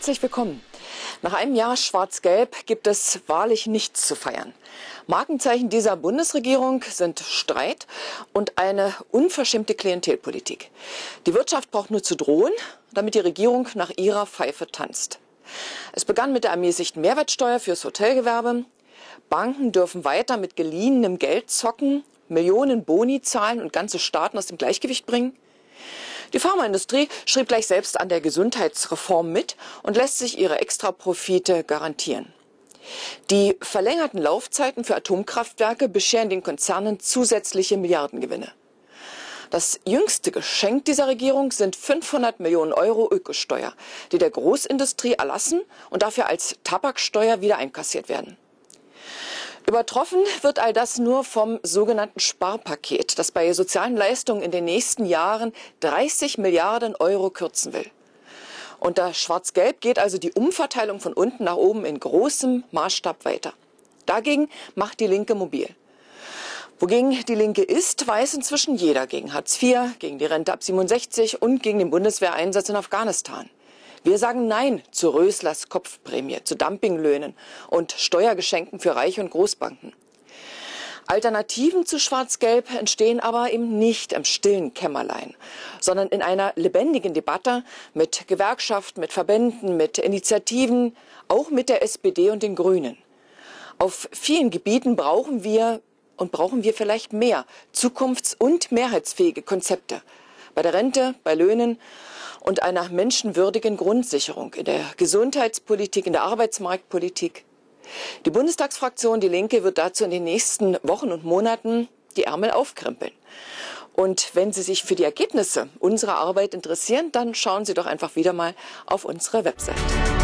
Herzlich willkommen. Nach einem Jahr Schwarz-Gelb gibt es wahrlich nichts zu feiern. Markenzeichen dieser Bundesregierung sind Streit und eine unverschämte Klientelpolitik. Die Wirtschaft braucht nur zu drohen, damit die Regierung nach ihrer Pfeife tanzt. Es begann mit der ermäßigten Mehrwertsteuer fürs Hotelgewerbe. Banken dürfen weiter mit geliehenem Geld zocken, Millionen Boni zahlen und ganze Staaten aus dem Gleichgewicht bringen. Die Pharmaindustrie schrieb gleich selbst an der Gesundheitsreform mit und lässt sich ihre Extraprofite garantieren. Die verlängerten Laufzeiten für Atomkraftwerke bescheren den Konzernen zusätzliche Milliardengewinne. Das jüngste Geschenk dieser Regierung sind 500 Millionen Euro Ökosteuer, die der Großindustrie erlassen und dafür als Tabaksteuer wieder einkassiert werden. Übertroffen wird all das nur vom sogenannten Sparpaket, das bei sozialen Leistungen in den nächsten Jahren 30 Milliarden Euro kürzen will. Unter Schwarz-Gelb geht also die Umverteilung von unten nach oben in großem Maßstab weiter. Dagegen macht die Linke mobil. Wogegen die Linke ist, weiß inzwischen jeder gegen Hartz IV, gegen die Rente ab 67 und gegen den Bundeswehreinsatz in Afghanistan. Wir sagen Nein zu Röslers Kopfprämie, zu Dumpinglöhnen und Steuergeschenken für Reich und Großbanken. Alternativen zu Schwarz-Gelb entstehen aber eben nicht im stillen Kämmerlein, sondern in einer lebendigen Debatte mit Gewerkschaften, mit Verbänden, mit Initiativen, auch mit der SPD und den Grünen. Auf vielen Gebieten brauchen wir und brauchen wir vielleicht mehr zukunfts- und mehrheitsfähige Konzepte. Bei der Rente, bei Löhnen, und einer menschenwürdigen Grundsicherung in der Gesundheitspolitik, in der Arbeitsmarktpolitik. Die Bundestagsfraktion Die Linke wird dazu in den nächsten Wochen und Monaten die Ärmel aufkrempeln. Und wenn Sie sich für die Ergebnisse unserer Arbeit interessieren, dann schauen Sie doch einfach wieder mal auf unsere Website.